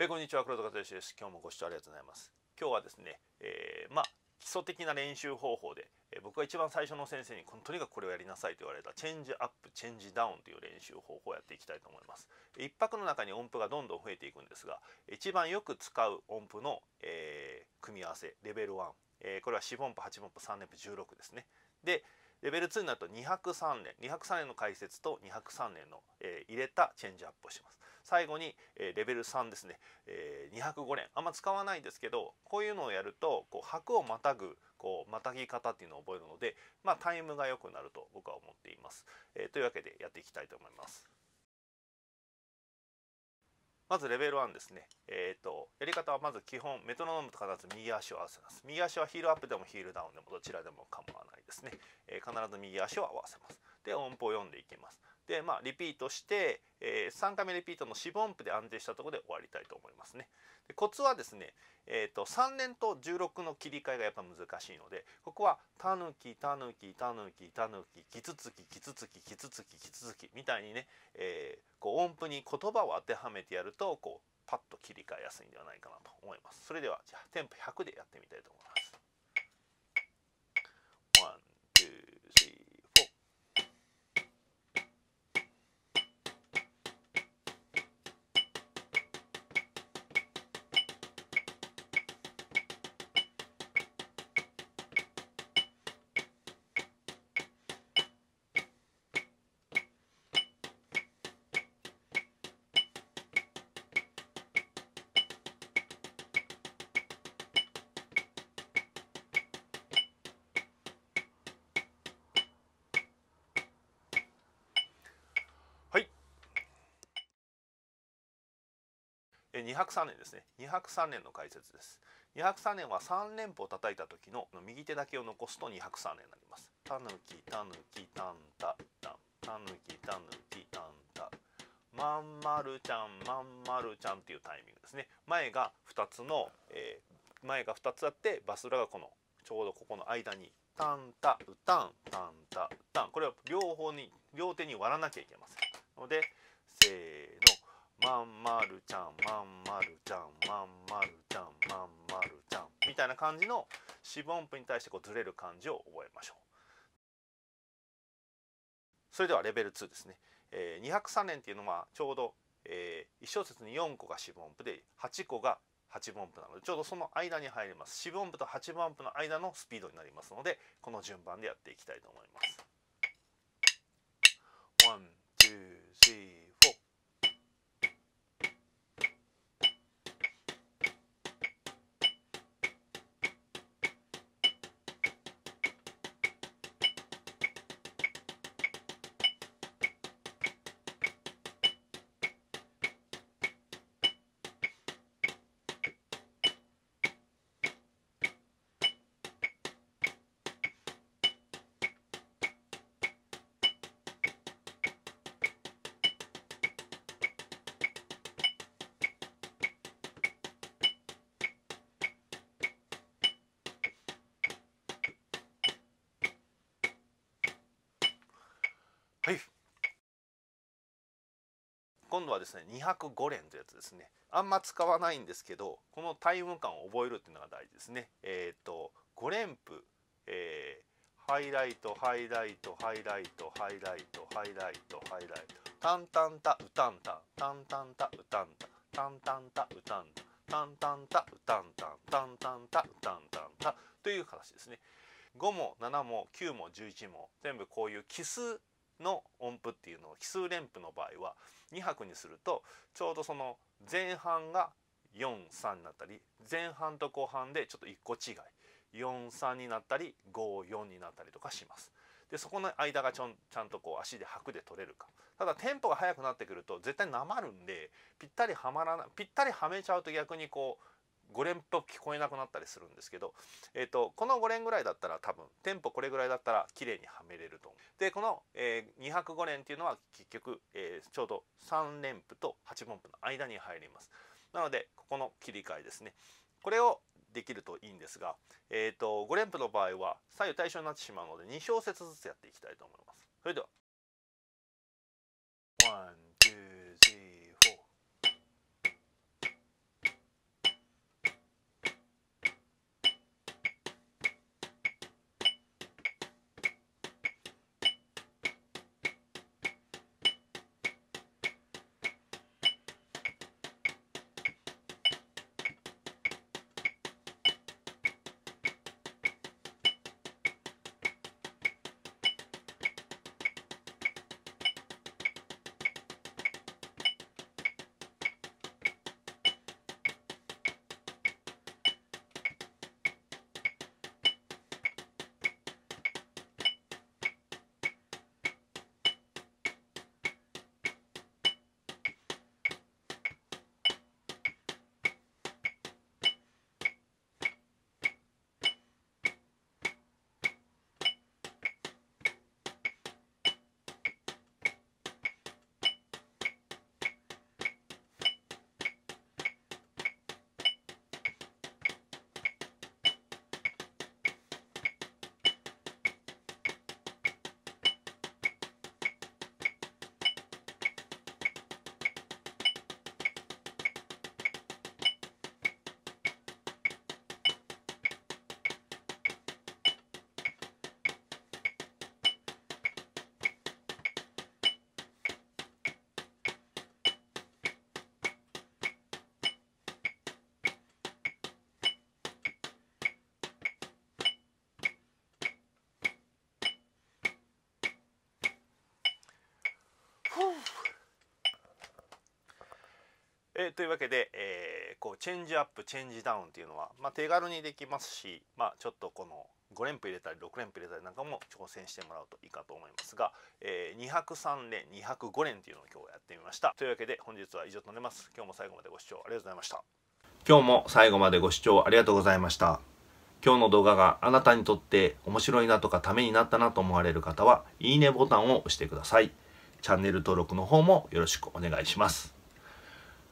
えー、こんにちは黒田和義です今日もご視聴ありがとうございます今日はですね、えー、まあ基礎的な練習方法で、えー、僕が一番最初の先生にこのとにかくこれをやりなさいと言われたチェンジアップチェンジダウンという練習方法をやっていきたいと思います一拍の中に音符がどんどん増えていくんですが一番よく使う音符の、えー、組み合わせレベル1、えー、これは4分音符8分音符3連符16ですねでレベル2になると203年203年の解説と203年の、えー、入れたチェンジアップをします最後に、えレベル3ですね、え205連あんま使わないんですけどこういうのをやるとこう拍をまたぐこうまたぎ方っていうのを覚えるので、まあ、タイムが良くなると僕は思っています、えというわけでやっていきたいと思います。まずレベル1ですね。えっ、ー、と、やり方はまず基本、メトロノームと必ず右足を合わせます。右足はヒールアップでもヒールダウンでもどちらでも構わないですね。えー、必ず右足を合わせます。で、音符を読んでいきます。でまあリピートして、えー、3回目リピートの四分音符で安定したところで終わりたいと思いますね。でコツはですね、えーと、3連と16の切り替えがやっぱ難しいのでここはたぬきたぬきたぬきたぬききつつききつつききつつききつつきみたいにね、えー、こう音符に言葉を当てはめてやるとこうパッと切り替えやすいんではないかなと思います。それではじゃあテンポ100でやってみたいと思います。203年ですね203年の解説です203年は3連符を叩いた時の右手だけを残すと203年になりますたぬきたぬきたんたたンタぬきたぬきたんたまんまるちゃんまんまるちゃんっていうタイミングですね前が2つの、えー、前が2つあってバス裏がこのちょうどここの間にタンタウタンタンタウタンこれは両方に両手に割らなきゃいけませんのでせーまんまるちゃんまんまるちゃんまんまるちゃんまんまるちゃんみたいな感じの四分音符に対してこうずれる感じを覚えましょう。それではレベル2ですね。えー、203連っていうのはちょうど、えー、1小節に4個が四分音符で8個が8分音符なのでちょうどその間に入ります。四分音符と8分音符の間のスピードになりますのでこの順番でやっていきたいと思います。はい今度はですね二0五連というやつですねあんま使わないんですけどこのタイム感を覚えるっていうのが大事ですねえっ、ー、と五連符、えー、ハイライトハイライトハイライトハイライトハイライトハイライトタンタンタウタンタンタンタンタウタンタンタンタンタウタンタンタンタンタウタンタンタンタンタウタンタンタという形ですね5も7も9も11も全部こういう奇数の音符っていうのを奇数連符の場合は2拍にするとちょうどその前半が43になったり前半と後半でちょっと1個違い43になったり54になったりとかします。でそこの間がちょんちゃんとこう足で拍で取れるかただテンポが速くなってくると絶対なまるんでぴったりはまらなぴったりはめちゃうと逆にこう5連っぽく聞こえなくなったりするんですけど、えーと、この5連ぐらいだったら多分テンポこれぐらいだったら綺麗にはめれると思う。でこの、えー、205連っていうのは結局、えー、ちょうど3連符と8分符の間に入ります。なのでここの切り替えですね。これをできるといいんですが、えーと、と5連符の場合は左右対称になってしまうので2小節ずつやっていきたいと思います。それでは。えー、というわけで、えー、こうチェンジアップチェンジダウンっていうのは、まあ、手軽にできますし、まあ、ちょっとこの5連符入れたり6連符入れたりなんかも挑戦してもらうといいかと思いますが、えー、2 0 3連205連っていうのを今日やってみましたというわけで本日は以上となります今日も最後までご視聴ありがとうございました今日も最後までご視聴ありがとうございました今日の動画があなたにとって面白いなとかためになったなと思われる方はいいねボタンを押してくださいチャンネル登録の方もよろしくお願いします